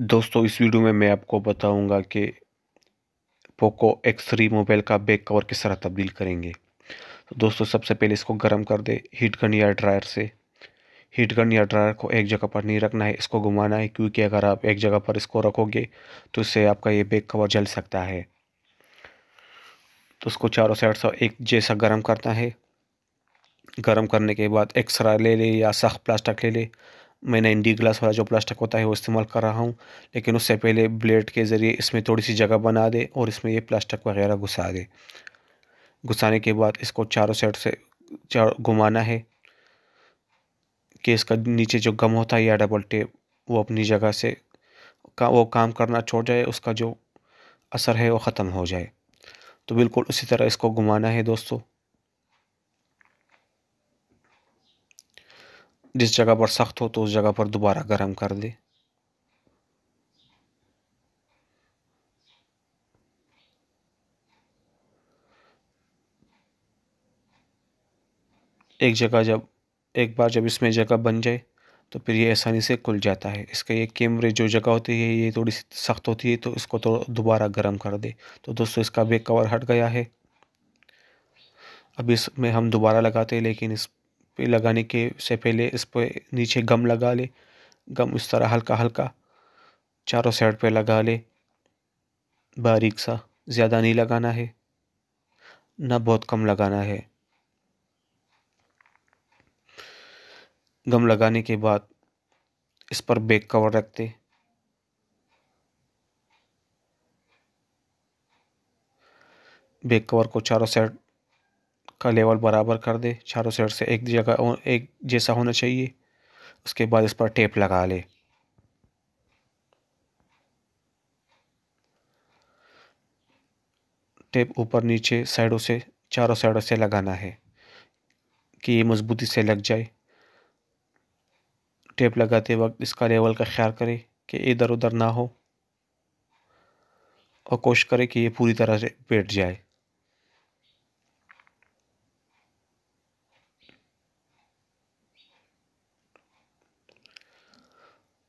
दोस्तों इस वीडियो में मैं आपको बताऊंगा कि पोको एक्स थ्री मोबाइल का बैक कवर किस तरह तब्दील करेंगे तो दोस्तों सबसे पहले इसको गर्म कर दे हीट गन या ड्रायर से हीट गन या ड्रायर को एक जगह पर नहीं रखना है इसको घुमाना है क्योंकि अगर आप एक जगह पर इसको रखोगे तो इससे आपका ये बैक कवर जल सकता है तो उसको चारों साइड से एक जैसा गर्म करना है गर्म करने के बाद एक्सरा ले ले या सख्त प्लास्टिक ले ले मैं नाइन्टी ग्लास वाला जो प्लास्टिक होता है वो इस्तेमाल कर रहा हूँ लेकिन उससे पहले ब्लेड के ज़रिए इसमें थोड़ी सी जगह बना दे और इसमें ये प्लास्टिक वगैरह घुसा दे घुसाने के बाद इसको चारों साइड से चार घुमाना है कि इसका नीचे जो गम होता है या डबल टेप वो अपनी जगह से का वो काम करना छोड़ जाए उसका जो असर है वो ख़त्म हो जाए तो बिल्कुल उसी तरह इसको घुमाना है दोस्तों जिस जगह पर सख्त हो तो उस जगह पर दोबारा गर्म कर दे एक जगह जब एक बार जब इसमें जगह बन जाए तो फिर ये आसानी से खुल जाता है इसका ये कैमरे जो जगह होती है ये थोड़ी सी सख्त होती है तो इसको तो दोबारा गर्म कर दे तो दोस्तों इसका बैक कवर हट गया है अब इसमें हम दोबारा लगाते हैं लेकिन इस पे लगाने के से पहले इस पर नीचे गम लगा ले गम इस तरह हल्का हल्का चारों साइड पे लगा ले बारीक सा ज़्यादा नहीं लगाना है ना बहुत कम लगाना है गम लगाने के बाद इस पर बेक कवर रखते बेक कवर को चारों साइड का लेवल बराबर कर दे चारों साइड से एक जगह एक जैसा होना चाहिए उसके बाद इस पर टेप लगा ले टेप ऊपर नीचे साइडों से चारों साइडों से लगाना है कि ये मज़बूती से लग जाए टेप लगाते वक्त इसका लेवल का ख्याल करें कि इधर उधर ना हो और कोशिश करें कि ये पूरी तरह से बैठ जाए